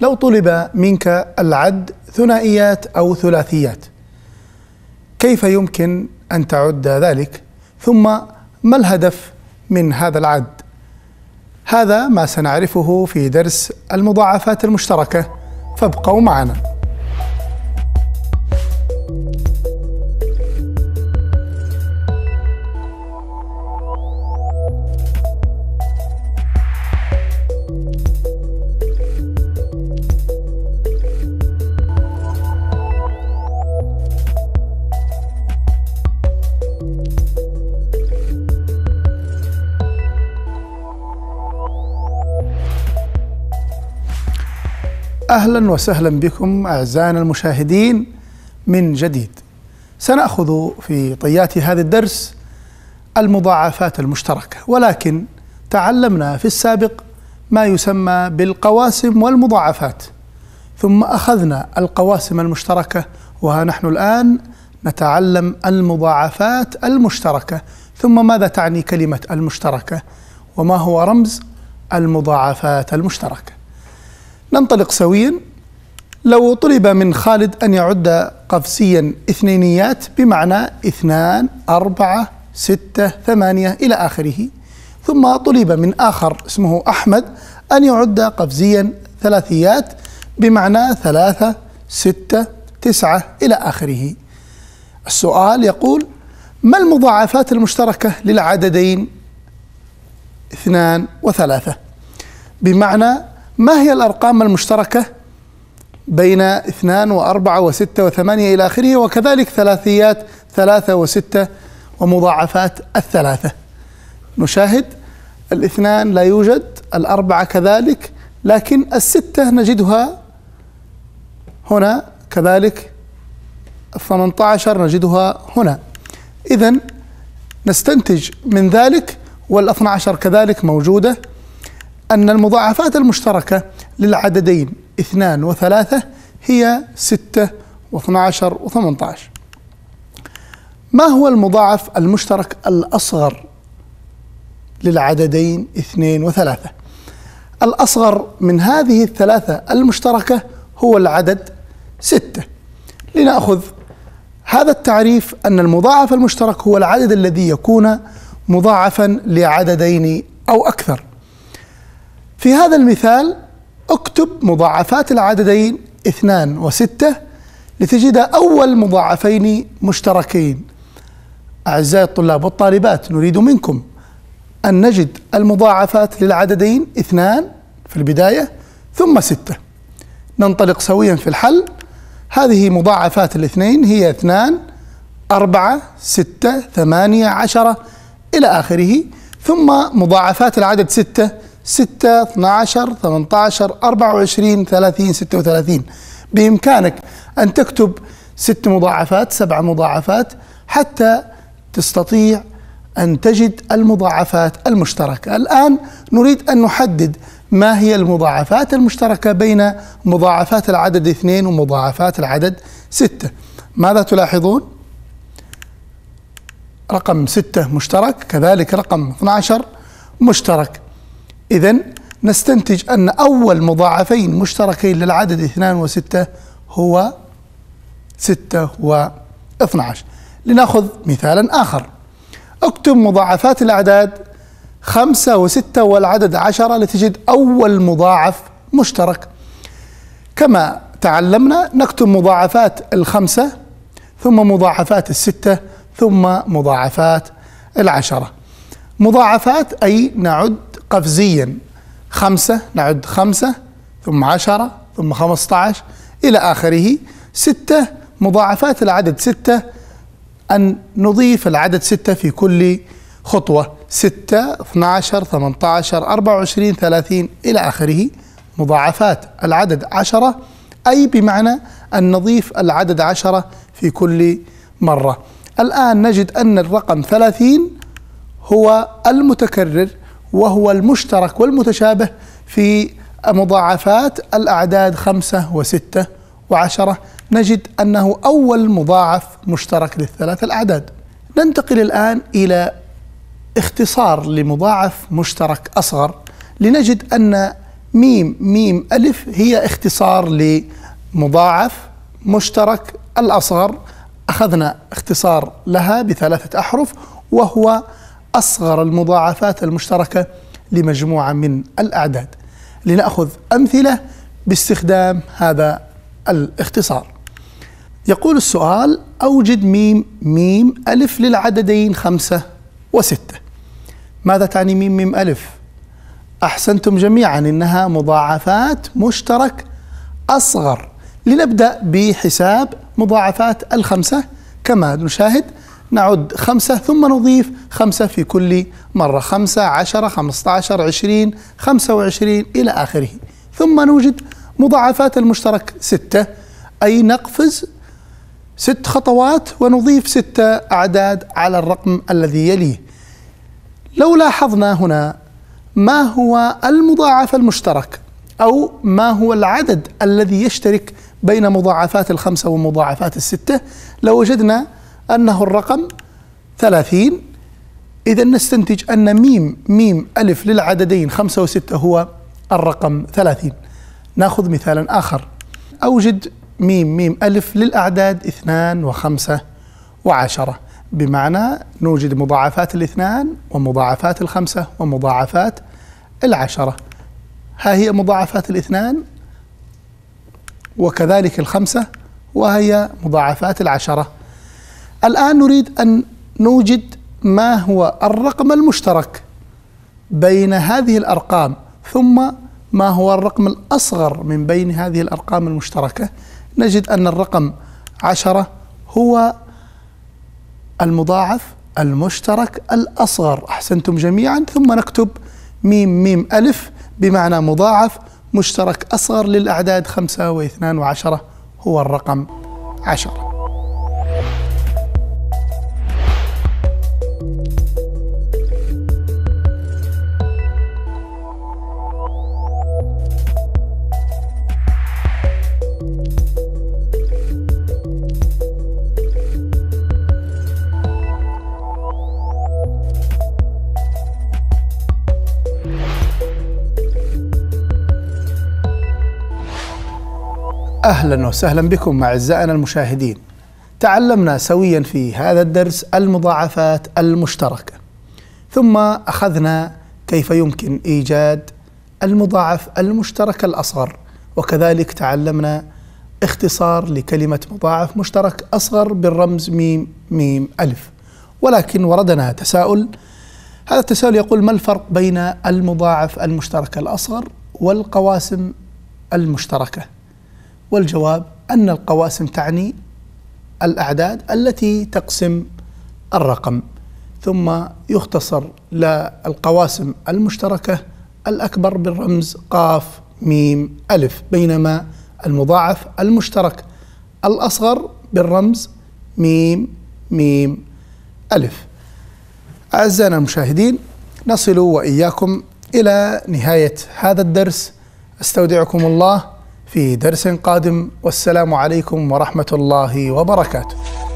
لو طلب منك العد ثنائيات أو ثلاثيات كيف يمكن أن تعد ذلك ثم ما الهدف من هذا العد هذا ما سنعرفه في درس المضاعفات المشتركة فابقوا معنا اهلا وسهلا بكم اعزائنا المشاهدين من جديد. سناخذ في طيات هذا الدرس المضاعفات المشتركه، ولكن تعلمنا في السابق ما يسمى بالقواسم والمضاعفات. ثم اخذنا القواسم المشتركه وها نحن الان نتعلم المضاعفات المشتركه، ثم ماذا تعني كلمه المشتركه؟ وما هو رمز المضاعفات المشتركه؟ ننطلق سويا لو طلب من خالد أن يعد قفسيا اثنينيات بمعنى اثنان أربعة ستة ثمانية إلى آخره ثم طلب من آخر اسمه أحمد أن يعد قفزيا ثلاثيات بمعنى ثلاثة ستة تسعة إلى آخره السؤال يقول ما المضاعفات المشتركة للعددين اثنان وثلاثة بمعنى ما هي الأرقام المشتركة بين اثنان وأربعة وستة وثمانية إلى آخره وكذلك ثلاثيات ثلاثة وستة ومضاعفات الثلاثة نشاهد الاثنان لا يوجد الأربعة كذلك لكن الستة نجدها هنا كذلك الثمانية نجدها هنا إذا نستنتج من ذلك والاثنى عشر كذلك موجودة أن المضاعفات المشتركة للعددين اثنان وثلاثة هي ستة و12 و18 ما هو المضاعف المشترك الأصغر للعددين اثنين وثلاثة الأصغر من هذه الثلاثة المشتركة هو العدد ستة لنأخذ هذا التعريف أن المضاعف المشترك هو العدد الذي يكون مضاعفا لعددين أو أكثر في هذا المثال اكتب مضاعفات العددين اثنان وستة لتجد أول مضاعفين مشتركين أعزائي الطلاب والطالبات نريد منكم أن نجد المضاعفات للعددين اثنان في البداية ثم ستة ننطلق سويا في الحل هذه مضاعفات الاثنين هي اثنان أربعة ستة ثمانية عشرة إلى آخره ثم مضاعفات العدد ستة 6 12 18 24 30 36 بإمكانك أن تكتب ست مضاعفات سبع مضاعفات حتى تستطيع أن تجد المضاعفات المشتركة الآن نريد أن نحدد ما هي المضاعفات المشتركة بين مضاعفات العدد 2 ومضاعفات العدد 6 ماذا تلاحظون؟ رقم 6 مشترك كذلك رقم 12 مشترك إذا نستنتج أن أول مضاعفين مشتركين للعدد اثنان وستة هو ستة و 12 لنأخذ مثالا آخر اكتب مضاعفات الأعداد خمسة وستة والعدد عشرة لتجد أول مضاعف مشترك كما تعلمنا نكتب مضاعفات الخمسة ثم مضاعفات الستة ثم مضاعفات العشرة مضاعفات أي نعد قفزيا خمسة نعد خمسة ثم عشرة ثم خمسة عشر إلى آخره ستة مضاعفات العدد ستة أن نضيف العدد ستة في كل خطوة ستة 12 18 24 30 إلى آخره مضاعفات العدد عشرة أي بمعنى أن نضيف العدد عشرة في كل مرة الآن نجد أن الرقم 30 هو المتكرر وهو المشترك والمتشابه في مضاعفات الأعداد خمسة وستة وعشرة نجد أنه أول مضاعف مشترك للثلاث الأعداد ننتقل الآن إلى اختصار لمضاعف مشترك أصغر لنجد أن ميم ميم ألف هي اختصار لمضاعف مشترك الأصغر أخذنا اختصار لها بثلاثة أحرف وهو أصغر المضاعفات المشتركة لمجموعة من الأعداد لنأخذ أمثلة باستخدام هذا الاختصار يقول السؤال أوجد ميم ميم ألف للعددين خمسة وستة ماذا تعني ميم ميم ألف؟ أحسنتم جميعا إنها مضاعفات مشترك أصغر لنبدأ بحساب مضاعفات الخمسة كما نشاهد نعد خمسة ثم نضيف خمسة في كل مرة خمسة عشرة خمسة عشر عشرين خمسة وعشرين إلى آخره ثم نوجد مضاعفات المشترك ستة أي نقفز ست خطوات ونضيف ستة أعداد على الرقم الذي يليه لو لاحظنا هنا ما هو المضاعف المشترك أو ما هو العدد الذي يشترك بين مضاعفات الخمسة ومضاعفات الستة لوجدنا وجدنا أنه الرقم ثلاثين إذا نستنتج أن ميم ميم ألف للعددين خمسة وستة هو الرقم ثلاثين ناخذ مثالا آخر أوجد ميم ميم ألف للأعداد اثنان وخمسة وعشرة بمعنى نوجد مضاعفات الاثنان ومضاعفات الخمسة ومضاعفات العشرة ها هي مضاعفات الاثنان وكذلك الخمسة وهي مضاعفات العشرة الآن نريد أن نوجد ما هو الرقم المشترك بين هذه الأرقام ثم ما هو الرقم الأصغر من بين هذه الأرقام المشتركة نجد أن الرقم عشرة هو المضاعف المشترك الأصغر أحسنتم جميعا ثم نكتب ميم ميم ألف بمعنى مضاعف مشترك أصغر للأعداد خمسة واثنان وعشرة هو الرقم عشرة اهلا وسهلا بكم اعزائنا المشاهدين. تعلمنا سويا في هذا الدرس المضاعفات المشتركه. ثم اخذنا كيف يمكن ايجاد المضاعف المشترك الاصغر وكذلك تعلمنا اختصار لكلمه مضاعف مشترك اصغر بالرمز ميم ميم الف. ولكن وردنا تساؤل هذا التساؤل يقول ما الفرق بين المضاعف المشترك الاصغر والقواسم المشتركه؟ والجواب أن القواسم تعني الأعداد التي تقسم الرقم ثم يختصر للقواسم المشتركة الأكبر بالرمز قاف ميم ألف بينما المضاعف المشترك الأصغر بالرمز ميم ميم ألف أعزائنا المشاهدين نصل وإياكم إلى نهاية هذا الدرس أستودعكم الله في درس قادم والسلام عليكم ورحمه الله وبركاته